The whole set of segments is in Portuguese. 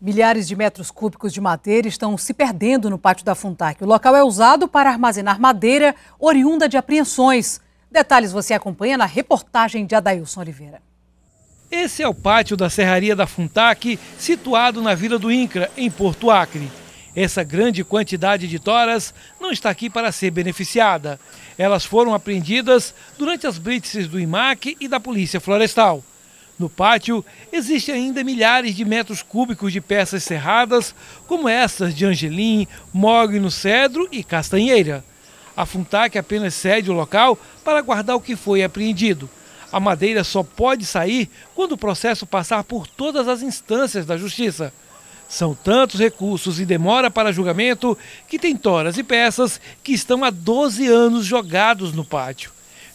Milhares de metros cúbicos de madeira estão se perdendo no pátio da Funtac. O local é usado para armazenar madeira oriunda de apreensões. Detalhes você acompanha na reportagem de Adailson Oliveira. Esse é o pátio da Serraria da Funtac, situado na Vila do Incra, em Porto Acre. Essa grande quantidade de toras não está aqui para ser beneficiada. Elas foram apreendidas durante as blitzes do IMAC e da Polícia Florestal. No pátio, existem ainda milhares de metros cúbicos de peças serradas, como essas de Angelim, Mogno, Cedro e Castanheira. A Funtac apenas cede o local para guardar o que foi apreendido. A madeira só pode sair quando o processo passar por todas as instâncias da justiça. São tantos recursos e demora para julgamento que tem toras e peças que estão há 12 anos jogados no pátio.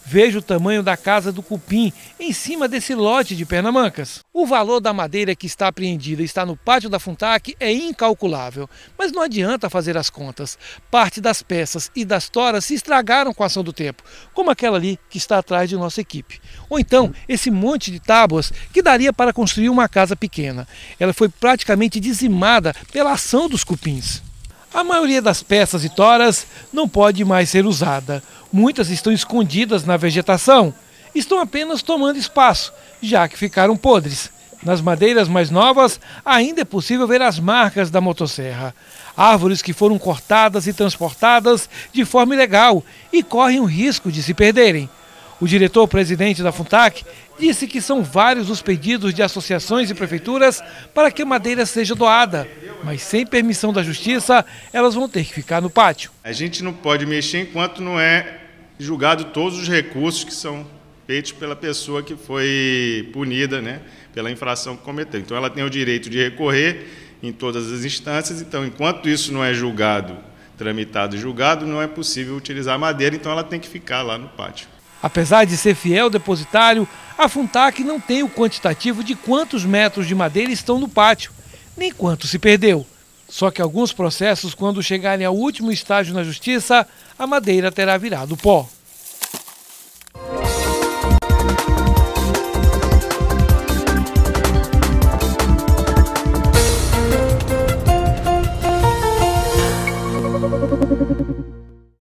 Veja o tamanho da casa do cupim em cima desse lote de pernamancas. O valor da madeira que está apreendida e está no pátio da Funtac é incalculável, mas não adianta fazer as contas. Parte das peças e das toras se estragaram com a ação do tempo, como aquela ali que está atrás de nossa equipe. Ou então esse monte de tábuas que daria para construir uma casa pequena. Ela foi praticamente dizimada pela ação dos cupins. A maioria das peças e toras não pode mais ser usada. Muitas estão escondidas na vegetação. Estão apenas tomando espaço, já que ficaram podres. Nas madeiras mais novas, ainda é possível ver as marcas da motosserra. Árvores que foram cortadas e transportadas de forma ilegal e correm o risco de se perderem. O diretor-presidente da FUNTAC disse que são vários os pedidos de associações e prefeituras para que a madeira seja doada, mas sem permissão da justiça, elas vão ter que ficar no pátio. A gente não pode mexer enquanto não é julgado todos os recursos que são feitos pela pessoa que foi punida, né, pela infração que cometeu. Então ela tem o direito de recorrer em todas as instâncias, então enquanto isso não é julgado, tramitado e julgado, não é possível utilizar madeira, então ela tem que ficar lá no pátio. Apesar de ser fiel depositário, a Funtac não tem o quantitativo de quantos metros de madeira estão no pátio, nem quanto se perdeu. Só que alguns processos, quando chegarem ao último estágio na justiça, a madeira terá virado pó.